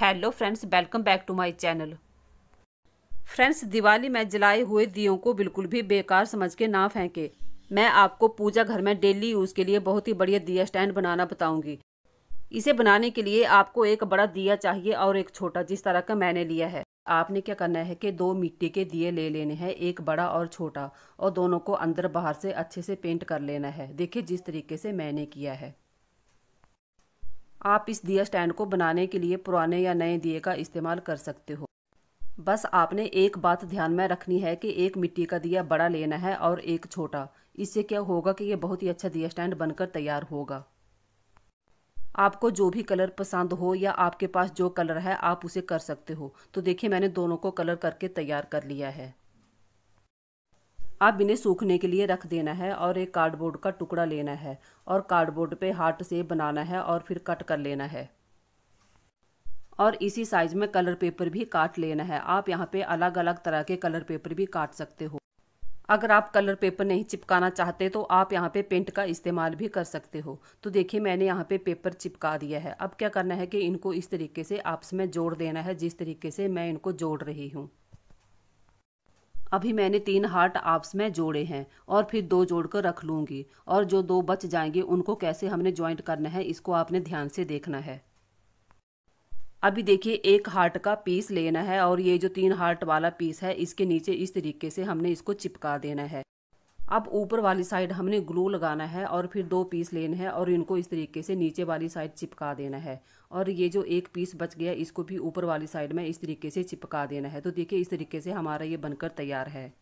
hello friends welcome back to my channel friends Diwali में जलाए हुए दियों को बिल्कुल भी बेकार समझ के ना फेंके मैं आपको पूजा घर में डेली यूज़ के लिए बहुत ही बढ़िया दिया स्टैंड बनाना बताऊंगी इसे बनाने के लिए आपको एक बड़ा दिया चाहिए और एक छोटा जिस तरह का मैंने लिया है आपने क्या करना है कि दो मिट्टी के दिए ले लेने हैं एक बड़ा और छोटा और दोनों को अंदर बाहर से अच्छे से पेंट कर लेना है देखिए जिस तरीके से मैंने किया है आप इस दिया स्टैंड को बनाने के लिए पुराने या नए दिए का इस्तेमाल कर सकते हो बस आपने एक बात ध्यान में रखनी है कि एक मिट्टी का दिया बड़ा लेना है और एक छोटा इससे क्या होगा कि ये बहुत ही अच्छा दिया स्टैंड बनकर तैयार होगा आपको जो भी कलर पसंद हो या आपके पास जो कलर है आप उसे कर सकते हो तो देखिए मैंने दोनों को कलर करके तैयार कर लिया है अब इन्हें सूखने के लिए रख देना है और एक कार्डबोर्ड का टुकड़ा लेना है और कार्डबोर्ड पे हार्ट सेप बनाना है और फिर कट कर लेना है और इसी साइज में कलर पेपर भी काट लेना है आप यहाँ पे अलग अलग तरह के कलर पेपर भी काट सकते हो अगर आप कलर पेपर नहीं चिपकाना चाहते तो आप यहाँ पे पेंट का इस्तेमाल भी कर सकते हो तो देखिए मैंने यहाँ पे पेपर चिपका दिया है अब क्या करना है कि इनको इस तरीके से आपस में जोड़ देना है जिस तरीके से मैं इनको जोड़ रही हूँ अभी मैंने तीन हार्ट आपस में जोड़े हैं और फिर दो जोड़कर रख लूँगी और जो दो बच जाएंगे उनको कैसे हमने ज्वाइंट करना है इसको आपने ध्यान से देखना है अभी देखिए एक हार्ट का पीस लेना है और ये जो तीन हार्ट वाला पीस है इसके नीचे इस तरीके से हमने इसको चिपका देना है अब ऊपर वाली साइड हमने ग्लू लगाना है और फिर दो पीस लेने हैं और इनको इस तरीके से नीचे वाली साइड चिपका देना है और ये जो एक पीस बच गया इसको भी ऊपर वाली साइड में इस तरीके से चिपका देना है तो देखिए इस तरीके से हमारा ये बनकर तैयार है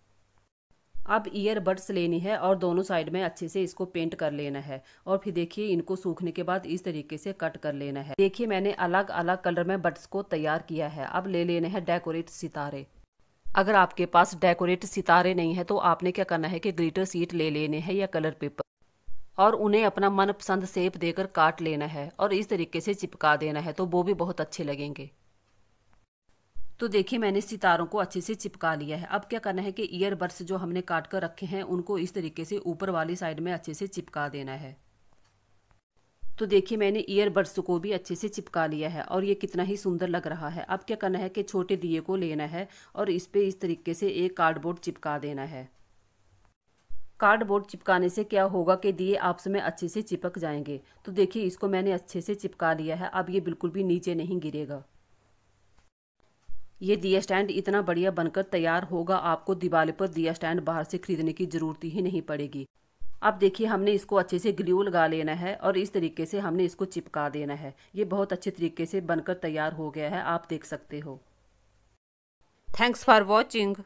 अब ईयरबड्स लेनी है और दोनों साइड में अच्छे से इसको पेंट कर लेना है और फिर देखिए इनको सूखने के बाद इस तरीके से कट कर लेना है देखिए मैंने अलग अलग कलर में बड्स को तैयार किया है अब ले लेने हैं डेकोरेट सितारे अगर आपके पास डेकोरेट सितारे नहीं है तो आपने क्या करना है कि ग्रीटर सीट ले लेने हैं या कलर पेपर और उन्हें अपना मनपसंद सेप देकर काट लेना है और इस तरीके से चिपका देना है तो वो भी बहुत अच्छे लगेंगे तो देखिए मैंने सितारों को अच्छे से चिपका लिया है अब क्या करना है कि ईयरबड्स जो हमने काट कर रखे हैं उनको इस तरीके से ऊपर वाली साइड में अच्छे से चिपका देना है तो देखिए मैंने ईयरबड्स को भी अच्छे से चिपका लिया है और ये कितना ही सुंदर लग रहा है अब क्या करना है कि छोटे दिए को लेना है और इस पर इस तरीके से एक कार्डबोर्ड चिपका देना है कार्डबोर्ड चिपकाने से क्या होगा कि दिए आपस में अच्छे से चिपक जाएंगे तो देखिए इसको मैंने अच्छे से चिपका लिया है अब ये बिल्कुल भी नीचे नहीं गिरेगा ये दिया स्टैंड इतना बढ़िया बनकर तैयार होगा आपको दिवाली पर दिया स्टैंड बाहर से खरीदने की ज़रूरत ही नहीं पड़ेगी अब देखिए हमने इसको अच्छे से ग्लू लगा लेना है और इस तरीके से हमने इसको चिपका देना है ये बहुत अच्छे तरीके से बनकर तैयार हो गया है आप देख सकते हो थैंक्स फॉर वॉचिंग